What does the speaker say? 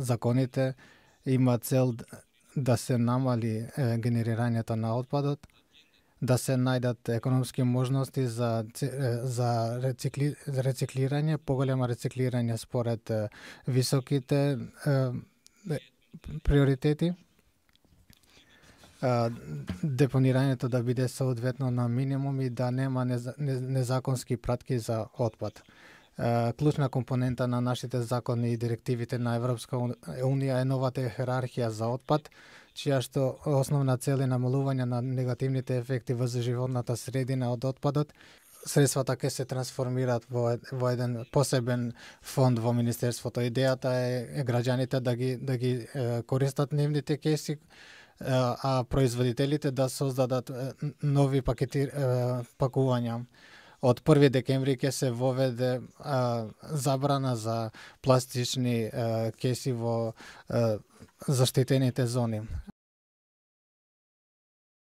законите има цел да се намали генерирањето на отпадот, да се најдат економски можности за за рецикли, рециклирање, поголемо рециклирање според високите приоритети депонирањето да биде соодветно на минимум и да нема незаконски пратки за отпад клучна компонента на нашите закони и директивите на Европска унија е новата херархија за отпад, чија што основна цел е намалување на негативните ефекти во животната средина од отпадот, средствата ќе се трансформираат во, во еден посебен фонд во Министерството. Идејата е граѓаните да ги, да ги е, користат нивните кеси, а производителите да создадат нови пакети, е, пакувања од 1 декември ќе се воведе а, забрана за пластични а, кеси во а, заштитените зони.